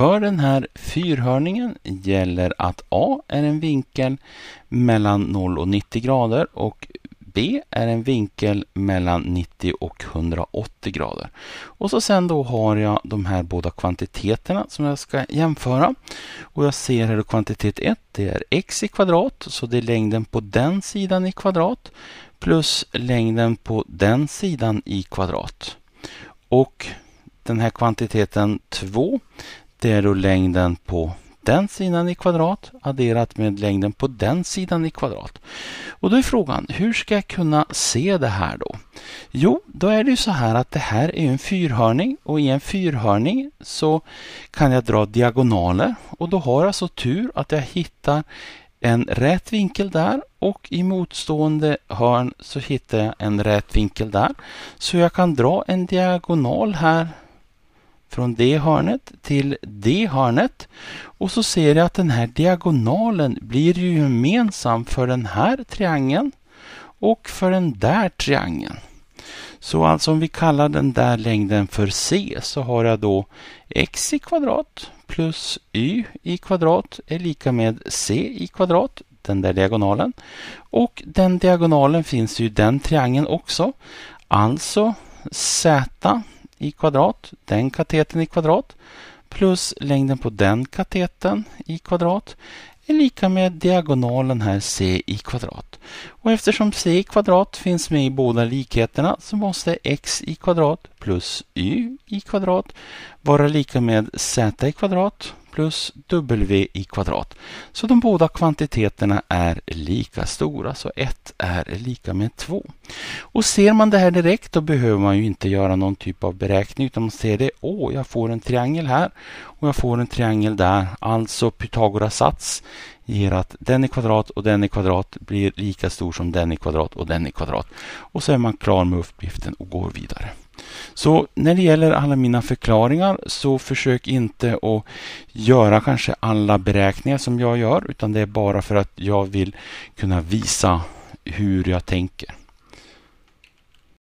För den här fyrhörningen gäller att A är en vinkel mellan 0 och 90 grader och B är en vinkel mellan 90 och 180 grader. Och så sen då har jag de här båda kvantiteterna som jag ska jämföra. Och jag ser här kvantitet 1, det är x i kvadrat, så det är längden på den sidan i kvadrat plus längden på den sidan i kvadrat. Och den här kvantiteten 2, det är då längden på den sidan i kvadrat adderat med längden på den sidan i kvadrat. Och då är frågan, hur ska jag kunna se det här då? Jo, då är det ju så här att det här är en fyrhörning och i en fyrhörning så kan jag dra diagonaler och då har jag så tur att jag hittar en rät vinkel där och i motstående hörn så hittar jag en rät vinkel där. Så jag kan dra en diagonal här från det hörnet till det hörnet och så ser jag att den här diagonalen blir ju gemensam för den här triangeln och för den där triangeln. Så alltså om vi kallar den där längden för C så har jag då x i kvadrat plus y i kvadrat är lika med c i kvadrat, den där diagonalen. Och den diagonalen finns ju i den triangeln också. Alltså z i kvadrat, den kateten i kvadrat plus längden på den kateten i kvadrat är lika med diagonalen här c i kvadrat. Och eftersom c i kvadrat finns med i båda likheterna så måste x i kvadrat plus y i kvadrat vara lika med z i kvadrat plus W i kvadrat. Så de båda kvantiteterna är lika stora, så 1 är lika med 2. Och ser man det här direkt då behöver man ju inte göra någon typ av beräkning utan man ser det, åh, jag får en triangel här och jag får en triangel där. Alltså Pythagoras sats ger att den i kvadrat och den i kvadrat blir lika stor som den i kvadrat och den i kvadrat. Och så är man klar med uppgiften och går vidare. Så när det gäller alla mina förklaringar så försök inte att göra kanske alla beräkningar som jag gör utan det är bara för att jag vill kunna visa hur jag tänker.